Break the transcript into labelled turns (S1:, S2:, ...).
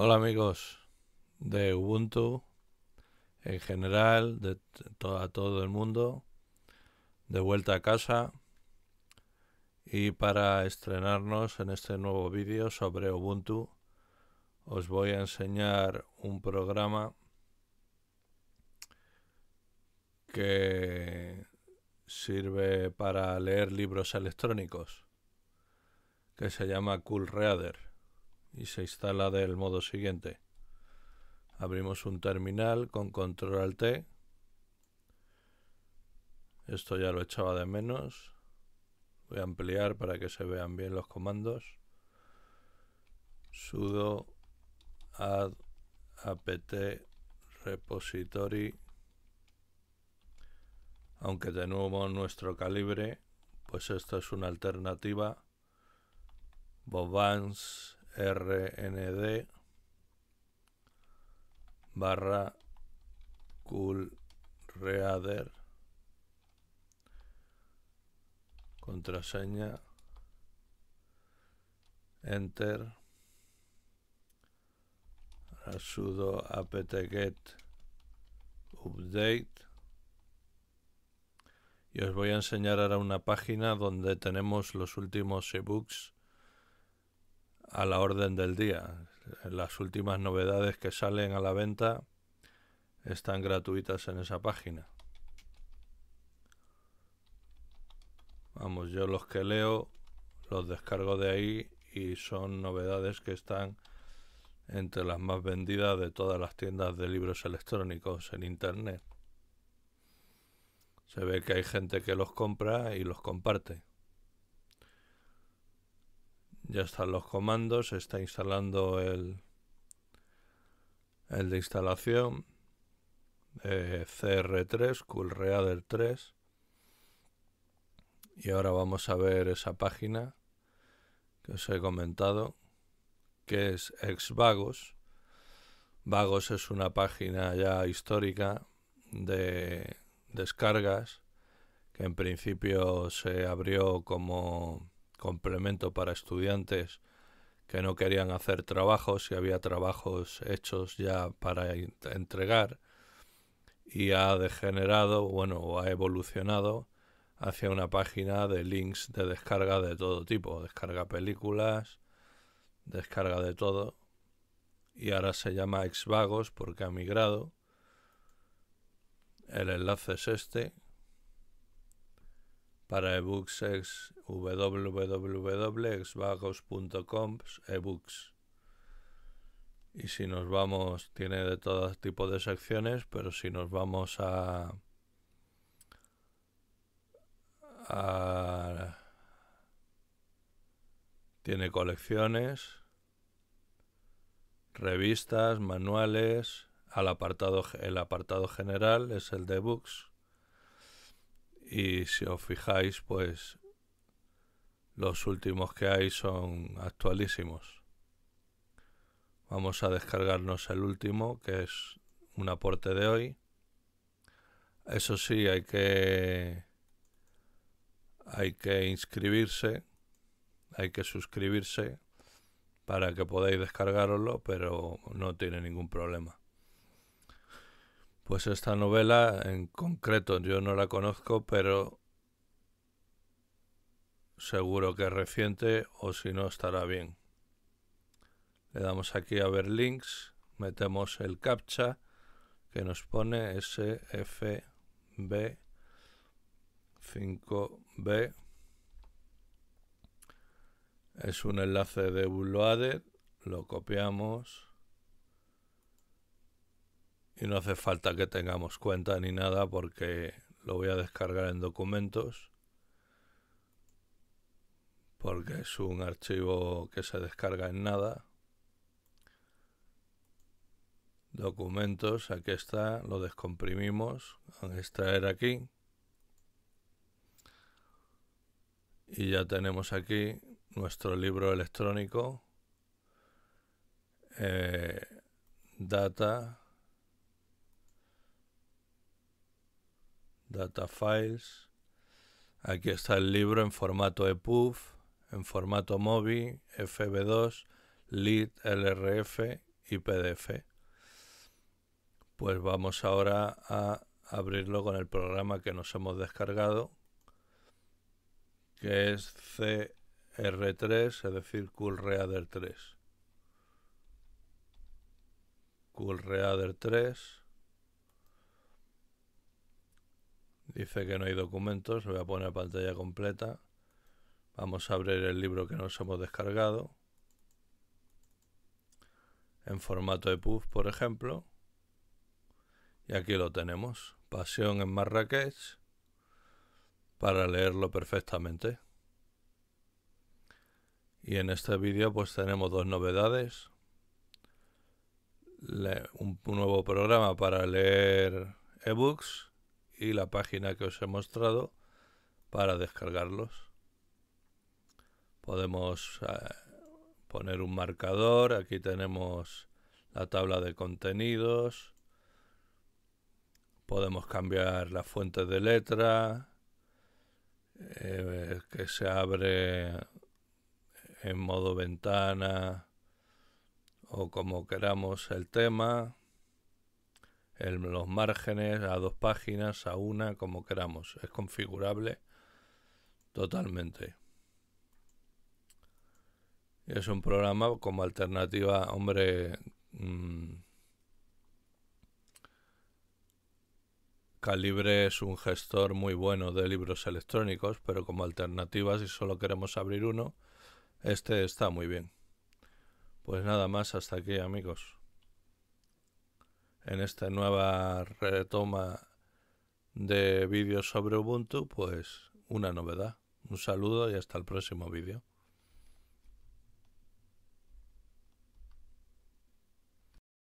S1: Hola amigos de Ubuntu, en general, de todo el mundo, de vuelta a casa y para estrenarnos en este nuevo vídeo sobre Ubuntu os voy a enseñar un programa que sirve para leer libros electrónicos que se llama Coolreader y se instala del modo siguiente. Abrimos un terminal con control al T. Esto ya lo echaba de menos. Voy a ampliar para que se vean bien los comandos. sudo add apt repository aunque tenemos nuestro calibre, pues esto es una alternativa. Bobans rnd barra reader contraseña enter sudo apt-get e update y os voy a enseñar ahora una página donde tenemos los últimos ebooks a la orden del día. Las últimas novedades que salen a la venta están gratuitas en esa página. Vamos, yo los que leo los descargo de ahí y son novedades que están entre las más vendidas de todas las tiendas de libros electrónicos en Internet. Se ve que hay gente que los compra y los comparte. Ya están los comandos, se está instalando el, de instalación de eh, CR3, CoolReader 3. Y ahora vamos a ver esa página que os he comentado, que es Exvagos. Vagos es una página ya histórica de descargas que en principio se abrió como complemento para estudiantes que no querían hacer trabajos y había trabajos hechos ya para entregar y ha degenerado, bueno, o ha evolucionado hacia una página de links de descarga de todo tipo, descarga películas, descarga de todo y ahora se llama vagos porque ha migrado. El enlace es este, para ebooks es ebooks. Y si nos vamos, tiene de todo tipo de secciones, pero si nos vamos a, tiene colecciones, revistas, manuales, al apartado el apartado general es el de books y si os fijáis, pues los últimos que hay son actualísimos. Vamos a descargarnos el último, que es un aporte de hoy. Eso sí, hay que hay que inscribirse, hay que suscribirse para que podáis descargaroslo, pero no tiene ningún problema. Pues esta novela en concreto yo no la conozco, pero seguro que es reciente o si no estará bien. Le damos aquí a ver links, metemos el captcha que nos pone SFB5B. Es un enlace de Bulloader, lo copiamos y no hace falta que tengamos cuenta ni nada porque lo voy a descargar en documentos porque es un archivo que se descarga en nada documentos aquí está lo descomprimimos este a extraer aquí y ya tenemos aquí nuestro libro electrónico eh, data Data Files. Aquí está el libro en formato EPUB, en formato MOBI, FB2, lead, LRF y PDF. Pues vamos ahora a abrirlo con el programa que nos hemos descargado, que es CR3, es decir, CoolReader 3. CoolReader 3. Dice que no hay documentos, voy a poner pantalla completa. Vamos a abrir el libro que nos hemos descargado. En formato EPUB, por ejemplo. Y aquí lo tenemos. Pasión en Marrakech. Para leerlo perfectamente. Y en este vídeo pues tenemos dos novedades. un nuevo programa para leer ebooks y la página que os he mostrado para descargarlos. Podemos eh, poner un marcador, aquí tenemos la tabla de contenidos, podemos cambiar la fuente de letra, eh, que se abre en modo ventana o como queramos el tema en los márgenes a dos páginas, a una, como queramos. Es configurable totalmente. Es un programa como alternativa, hombre, mm, Calibre es un gestor muy bueno de libros electrónicos, pero como alternativa, si solo queremos abrir uno, este está muy bien. Pues nada más, hasta aquí amigos en esta nueva retoma de vídeos sobre Ubuntu, pues una novedad. Un saludo y hasta el próximo vídeo.